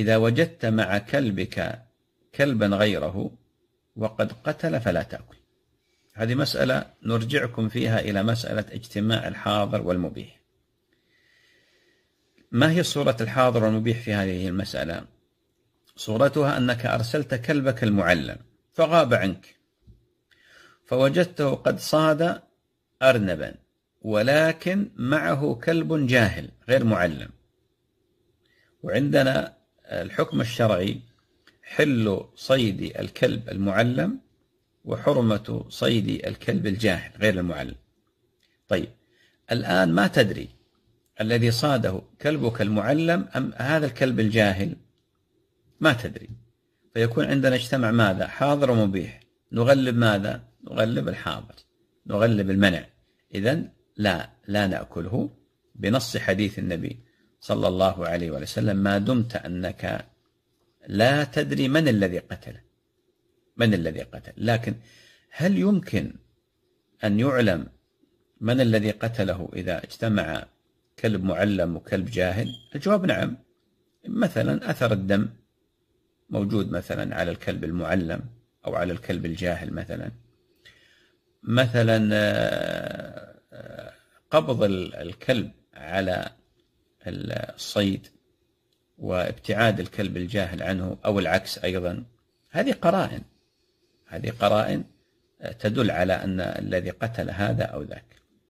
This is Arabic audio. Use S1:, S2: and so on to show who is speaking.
S1: إذا وجدت مع كلبك كلبا غيره وقد قتل فلا تأكل هذه مسألة نرجعكم فيها إلى مسألة اجتماع الحاضر والمبيح ما هي صورة الحاضر والمبيح في هذه المسألة؟ صورتها أنك أرسلت كلبك المعلم فغاب عنك فوجدته قد صاد أرنبا ولكن معه كلب جاهل غير معلم وعندنا الحكم الشرعي حل صيد الكلب المعلم وحرمة صيد الكلب الجاهل غير المعلم طيب الآن ما تدري الذي صاده كلبك المعلم أم هذا الكلب الجاهل ما تدري فيكون عندنا اجتمع ماذا حاضر ومبيح نغلب ماذا نغلب الحاضر نغلب المنع إذا لا لا نأكله بنص حديث النبي صلى الله عليه وسلم ما دمت أنك لا تدري من الذي قتله من الذي قتل لكن هل يمكن أن يعلم من الذي قتله إذا اجتمع كلب معلم وكلب جاهل الجواب نعم مثلا أثر الدم موجود مثلا على الكلب المعلم أو على الكلب الجاهل مثلا مثلا آه، آه، قبض الكلب على الصيد وابتعاد الكلب الجاهل عنه أو العكس أيضا هذه قرائن هذه قرائن تدل على أن الذي قتل هذا أو ذاك